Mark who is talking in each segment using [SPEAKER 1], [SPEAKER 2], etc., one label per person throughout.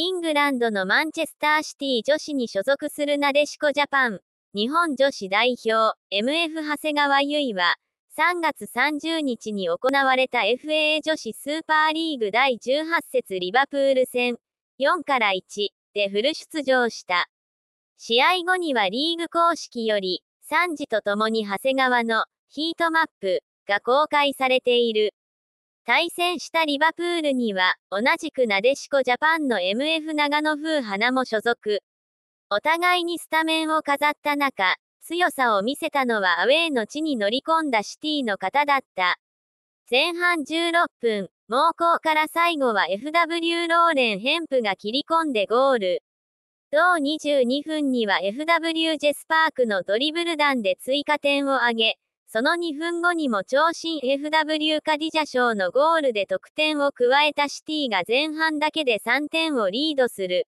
[SPEAKER 1] イングランドのマンチェスターシティ女子に所属するなでしこジャパン、日本女子代表、MF 長谷川唯衣は、3月30日に行われた f a 女子スーパーリーグ第18節リバプール戦、4から1でフル出場した。試合後にはリーグ公式より、3時とともに長谷川のヒートマップが公開されている。対戦したリバプールには、同じくなでしこジャパンの MF 長野風花も所属。お互いにスタメンを飾った中、強さを見せたのはアウェーの地に乗り込んだシティの方だった。前半16分、猛攻から最後は FW ローレン・ヘンプが切り込んでゴール。同22分には FW ジェスパークのドリブル弾で追加点を挙げ、その2分後にも長身 FW カディジャ賞のゴールで得点を加えたシティが前半だけで3点をリードする。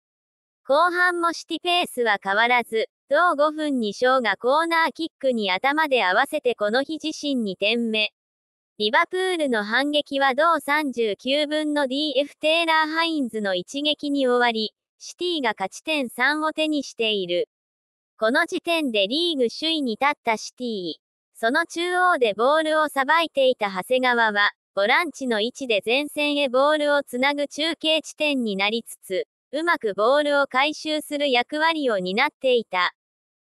[SPEAKER 1] 後半もシティペースは変わらず、同5分にショーがコーナーキックに頭で合わせてこの日自身2点目。リバプールの反撃は同39分の DF テーラー・ハインズの一撃に終わり、シティが勝ち点3を手にしている。この時点でリーグ首位に立ったシティ。その中央でボールをさばいていた長谷川は、ボランチの位置で前線へボールをつなぐ中継地点になりつつ、うまくボールを回収する役割を担っていた。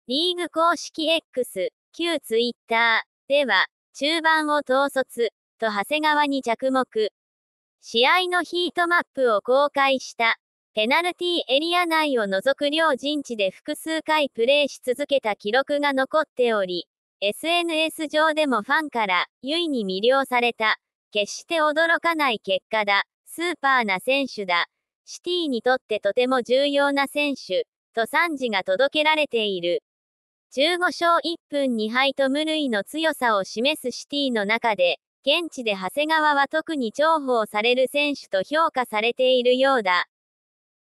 [SPEAKER 1] リーグ公式 X、旧 Twitter では、中盤を統率、と長谷川に着目。試合のヒートマップを公開した。ペナルティエリア内を除く両陣地で複数回プレーし続けた記録が残っており、SNS 上でもファンから、ゆいに魅了された。決して驚かない結果だ。スーパーな選手だ。シティにとってとても重要な選手、と賛辞が届けられている。15勝1分2敗と無類の強さを示すシティの中で、現地で長谷川は特に重宝される選手と評価されているようだ。